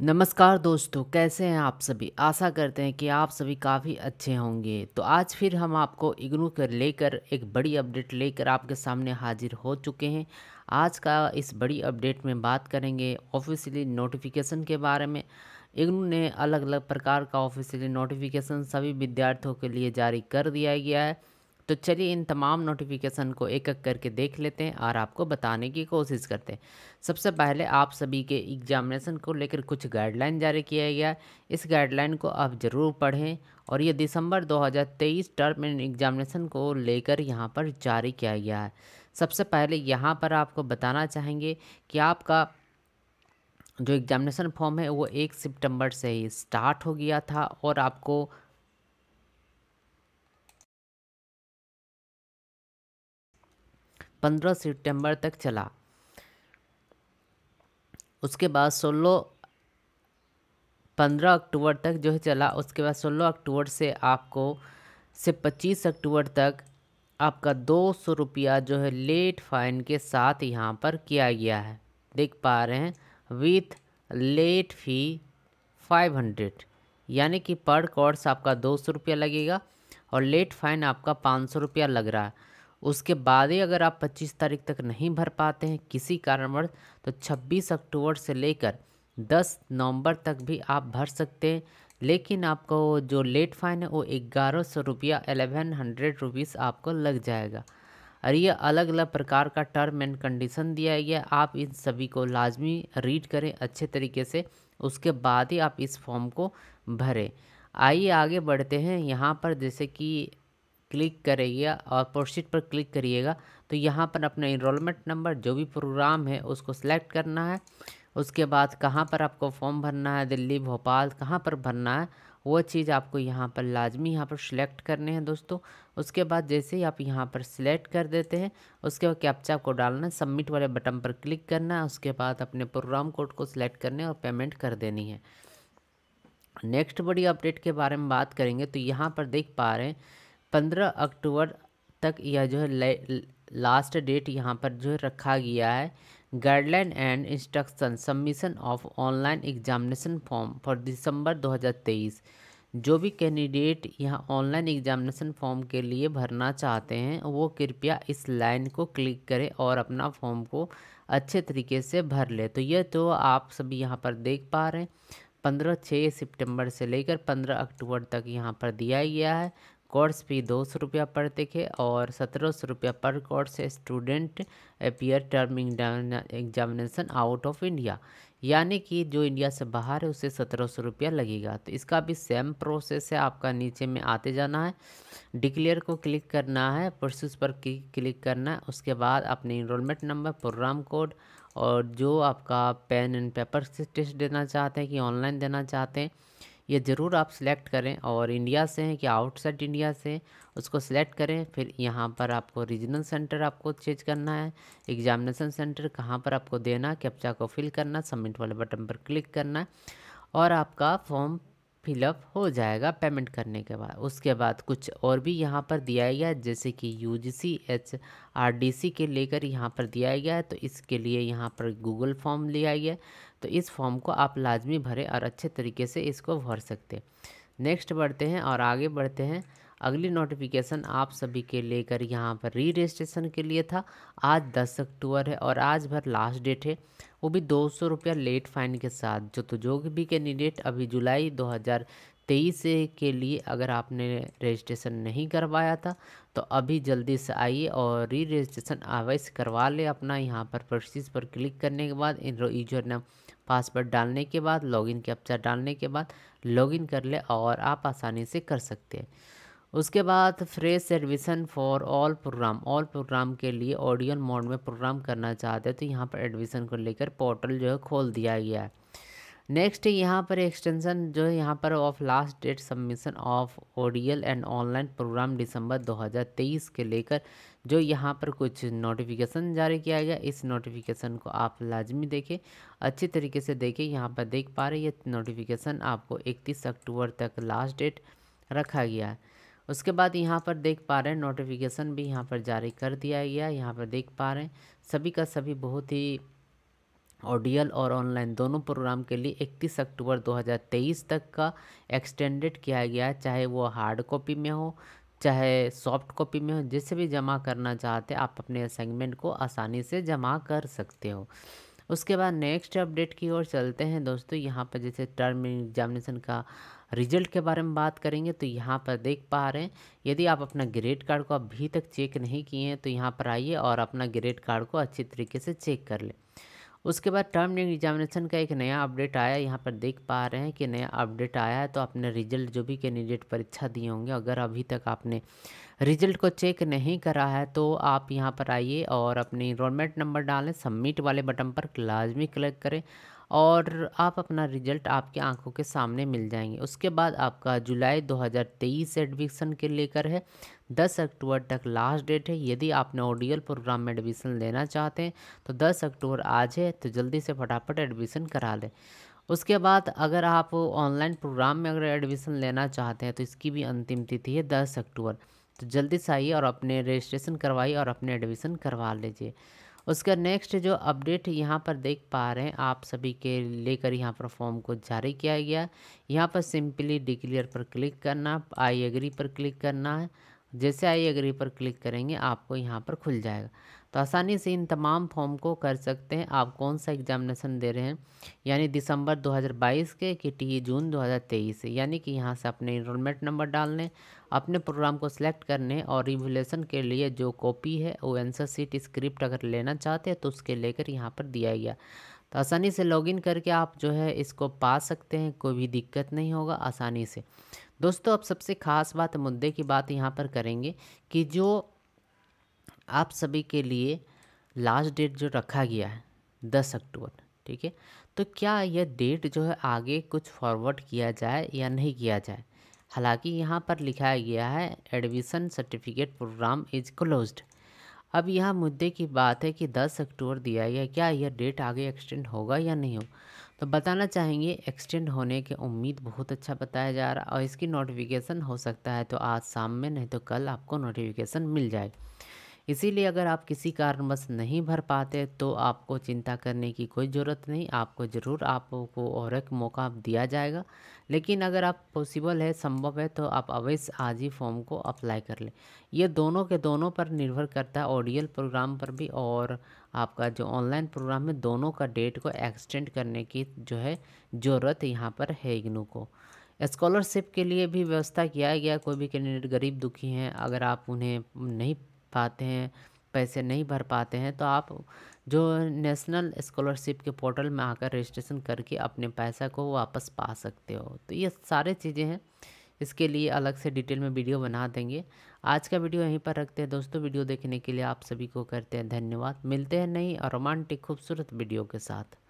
नमस्कार दोस्तों कैसे हैं आप सभी आशा करते हैं कि आप सभी काफ़ी अच्छे होंगे तो आज फिर हम आपको इग्नू कर लेकर एक बड़ी अपडेट लेकर आपके सामने हाजिर हो चुके हैं आज का इस बड़ी अपडेट में बात करेंगे ऑफिशियली नोटिफिकेशन के बारे में इग्नू ने अलग अलग प्रकार का ऑफिशियली नोटिफिकेशन सभी विद्यार्थियों के लिए जारी कर दिया गया है तो चलिए इन तमाम नोटिफिकेशन को एक एक करके देख लेते हैं और आपको बताने की कोशिश करते हैं सबसे पहले आप सभी के एग्जामिनेशन को लेकर कुछ गाइडलाइन जारी किया गया इस गाइडलाइन को आप ज़रूर पढ़ें और ये दिसंबर 2023 टर्म एंड एग्जामिनेशन को लेकर यहाँ पर जारी किया गया है सबसे पहले यहाँ पर आपको बताना चाहेंगे कि आपका जो एग्जामिनेशन फॉर्म है वो एक सितंबर से ही स्टार्ट हो गया था और आपको पंद्रह सितंबर तक चला उसके बाद सोलह पंद्रह अक्टूबर तक जो है चला उसके बाद सोलह अक्टूबर से आपको से पच्चीस अक्टूबर तक आपका दो सौ रुपया जो है लेट फाइन के साथ यहाँ पर किया गया है देख पा रहे हैं with late fee five hundred यानी कि पर कोर्स आपका दो सौ रुपया लगेगा और लेट फाइन आपका पाँच सौ रुपया लग रहा है उसके बाद ही अगर आप 25 तारीख तक नहीं भर पाते हैं किसी कारणवश तो 26 अक्टूबर से लेकर 10 नवंबर तक भी आप भर सकते हैं लेकिन आपको जो लेट फाइन है वो ग्यारह सौ रुपया एलेवन हंड्रेड रुपीज़ आपको लग जाएगा और ये अलग अलग प्रकार का टर्म एंड कंडीशन दिया गया आप इन सभी को लाजमी रीड करें अच्छे तरीके से उसके बाद ही आप इस फॉर्म को भरें आइए आगे बढ़ते हैं यहाँ पर जैसे कि क्लिक करिएगा और प्रोसीड पर क्लिक करिएगा तो यहाँ पर अपना इनरोलमेंट नंबर जो भी प्रोग्राम है उसको सिलेक्ट करना है उसके बाद कहाँ पर आपको फॉर्म भरना है दिल्ली भोपाल कहाँ पर भरना है वो चीज़ आपको यहाँ पर लाजमी यहाँ पर सिलेक्ट करने हैं दोस्तों उसके बाद जैसे ही आप यहाँ पर सिलेक्ट कर देते हैं उसके बाद कैप्चा को डालना है सबमिट वाले बटन पर क्लिक करना है उसके बाद अपने प्रोग्राम कोड को सिलेक्ट करने और पेमेंट कर देनी है नेक्स्ट बड़ी अपडेट के बारे में बात करेंगे तो यहाँ पर देख पा रहे हैं पंद्रह अक्टूबर तक यह जो है लास्ट डेट यहाँ पर जो रखा गया है guideline and instruction submission of online examination form for December 2023 जो भी कैंडिडेट यहाँ ऑनलाइन एग्जामिनेशन फॉर्म के लिए भरना चाहते हैं वो कृपया इस लाइन को क्लिक करें और अपना फॉर्म को अच्छे तरीके से भर ले तो यह तो आप सभी यहाँ पर देख पा रहे हैं पंद्रह छः सितंबर से लेकर पंद्रह अक्टूबर तक यहाँ पर दिया गया है कोर्स फी दो सौ रुपया पर देखे और सत्रह सौ रुपया per course student appear term examination out of India यानी कि जो इंडिया से बाहर है उसे सत्रह सौ रुपया लगेगा तो इसका भी सेम प्रोसेस है आपका नीचे में आते जाना है डिक्लेयर को क्लिक करना है प्रोसेस पर क्लिक करना है उसके बाद अपने इनरोलमेंट नंबर प्रोग्राम कोड और जो आपका पेन एंड पेपर से टेस्ट देना चाहते हैं कि ऑनलाइन देना चाहते हैं ये ज़रूर आप सिलेक्ट करें और इंडिया से हैं कि आउटसाइड इंडिया से उसको सिलेक्ट करें फिर यहाँ पर आपको रीजनल सेंटर आपको चेंज करना है एग्जामिनेशन सेंटर कहाँ पर आपको देना कैप्चा को फिल करना सबमिट वाले बटन पर क्लिक करना और आपका फॉर्म फिलअप हो जाएगा पेमेंट करने के बाद उसके बाद कुछ और भी यहाँ पर दिया गया है जैसे कि U G C H R D C के लेकर यहाँ पर दिया गया है तो इसके लिए यहाँ पर गूगल फॉर्म लिया गया तो इस फॉर्म को आप लाजमी भरें और अच्छे तरीके से इसको भर सकते नेक्स्ट बढ़ते हैं और आगे बढ़ते हैं अगली नोटिफिकेशन आप सभी के लेकर यहाँ पर री रजिस्ट्रेशन के लिए था आज दस अक्टूबर है और आज भर लास्ट डेट है वो भी दो सौ रुपया लेट फाइन के साथ जो तो जो भी कैंडिडेट अभी जुलाई दो हज़ार तेईस के लिए अगर आपने रजिस्ट्रेशन नहीं करवाया था तो अभी जल्दी से आइए और री रजिस्ट्रेशन अवश्य करवा ले अपना यहाँ पर प्रोसीज पर क्लिक करने के बाद इन यूजर नेम पासवर्ड डालने के बाद लॉगिन कैप्चा डालने के बाद लॉगिन कर ले और आप आसानी से कर सकते हैं उसके बाद fresh admission for all program all program के लिए ऑडियन मोड में प्रोग्राम करना चाहते हैं तो यहाँ पर एडमिशन को लेकर पोर्टल जो है खोल दिया गया है नेक्स्ट यहाँ पर एक्सटेंशन जो है यहाँ पर of last date submission of ODL and online programme दिसंबर 2023 के लेकर जो यहाँ पर कुछ नोटिफिकेशन जारी किया गया इस नोटिफिकेशन को आप लाजमी देखें अच्छी तरीके से देखें यहाँ पर देख पा रहे ये नोटिफिकेशन आपको 31 अक्टूबर तक लास्ट डेट रखा गया है उसके बाद यहाँ पर देख पा रहे हैं नोटिफिकेशन भी यहाँ पर जारी कर दिया गया यहाँ पर देख पा रहे हैं सभी का सभी बहुत ही ऑडियल और ऑनलाइन दोनों प्रोग्राम के लिए 31 अक्टूबर 2023 तक का एक्सटेंडेड किया गया चाहे वो हार्ड कॉपी में हो चाहे सॉफ्ट कॉपी में हो जिससे भी जमा करना चाहते आप अपने असाइनमेंट को आसानी से जमा कर सकते हो उसके बाद नेक्स्ट अपडेट की ओर चलते हैं दोस्तों यहाँ पर जैसे टर्म एग्जामिनेशन का रिजल्ट के बारे में बात करेंगे तो यहाँ पर देख पा रहे हैं यदि आप अपना ग्रेड कार्ड को अभी तक चेक नहीं किए हैं तो यहाँ पर आइए और अपना ग्रेड कार्ड को अच्छी तरीके से चेक कर लें उसके बाद टर्म एग्जामिनेशन का एक नया अपडेट आया यहाँ पर देख पा रहे हैं कि नया अपडेट आया है तो आपने रिजल्ट जो भी कैंडिडेट परीक्षा दिए होंगे अगर अभी तक आपने रिजल्ट को चेक नहीं करा है तो आप यहाँ पर आइए और अपनी इनरोलमेंट नंबर डालें सबमिट वाले बटन पर लाजमी क्लिक करें और आप अपना रिजल्ट आपकी आंखों के सामने मिल जाएंगे उसके बाद आपका जुलाई 2023 एडमिशन के लेकर है 10 अक्टूबर तक लास्ट डेट है यदि आपने ऑडियल प्रोग्राम में एडमिशन लेना चाहते हैं तो 10 अक्टूबर आज है तो जल्दी से फटाफट एडमिशन करा लें उसके बाद अगर आप ऑनलाइन प्रोग्राम में अगर एडमिशन लेना चाहते हैं तो इसकी भी अंतिम तिथि है दस अक्टूबर तो जल्दी से आइए और अपने रजिस्ट्रेशन करवाइए और अपने एडमिशन करवा लीजिए उसका नेक्स्ट जो अपडेट यहाँ पर देख पा रहे हैं आप सभी के लेकर यहाँ पर फॉर्म को जारी किया गया यहाँ पर सिंपली डिक्लेयर पर क्लिक करना आई एग्री पर क्लिक करना है जैसे आई एग्री पर क्लिक करेंगे आपको यहाँ पर खुल जाएगा तो आसानी से इन तमाम फॉर्म को कर सकते हैं आप कौन सा एग्जामिनेशन दे रहे हैं यानी दिसंबर 2022 के कि टी जून 2023 यानी कि यहाँ से अपने इनरोलमेंट नंबर डालने अपने प्रोग्राम को सिलेक्ट करने और रिव्यूलेशन के लिए जो कॉपी है वो एंसर सीट स्क्रिप्ट अगर लेना चाहते हैं तो उसके लेकर यहाँ पर दिया गया तो आसानी से लॉगिन करके आप जो है इसको पा सकते हैं कोई भी दिक्कत नहीं होगा आसानी से दोस्तों अब सबसे ख़ास बात मुद्दे की बात यहाँ पर करेंगे कि जो आप सभी के लिए लास्ट डेट जो रखा गया है दस अक्टूबर ठीक है तो क्या यह डेट जो है आगे कुछ फॉरवर्ड किया जाए या नहीं किया जाए हालांकि यहाँ पर लिखा गया है admission certificate programme is closed अब यह मुद्दे की बात है कि 10 अक्टूबर दिया गया क्या यह डेट आगे एक्सटेंड होगा या नहीं हो तो बताना चाहेंगे एक्सटेंड होने की उम्मीद बहुत अच्छा बताया जा रहा और इसकी नोटिफिकेशन हो सकता है तो आज शाम में नहीं तो कल आपको नोटिफिकेशन मिल जाए इसीलिए अगर आप किसी कारणवश नहीं भर पाते तो आपको चिंता करने की कोई ज़रूरत नहीं आपको ज़रूर आपको और एक मौका दिया जाएगा लेकिन अगर आप पॉसिबल है संभव है तो आप अवश्य आज ही फॉर्म को अप्लाई कर लें ये दोनों के दोनों पर निर्भर करता है ऑडियल प्रोग्राम पर भी और आपका जो ऑनलाइन प्रोग्राम है दोनों का डेट को एक्सटेंड करने की जो है ज़रूरत यहाँ पर है इग्नू को स्कॉलरशिप के लिए भी व्यवस्था किया गया कोई भी कैंडिडेट गरीब दुखी हैं अगर आप उन्हें नहीं पाते हैं पैसे नहीं भर पाते हैं तो आप जो नेशनल स्कॉलरशिप के पोर्टल में आकर रजिस्ट्रेशन करके अपने पैसा को वापस पा सकते हो तो ये सारे चीज़ें हैं इसके लिए अलग से डिटेल में वीडियो बना देंगे आज का वीडियो यहीं पर रखते हैं दोस्तों वीडियो देखने के लिए आप सभी को करते हैं धन्यवाद मिलते हैं नई और रोमांटिक खूबसूरत वीडियो के साथ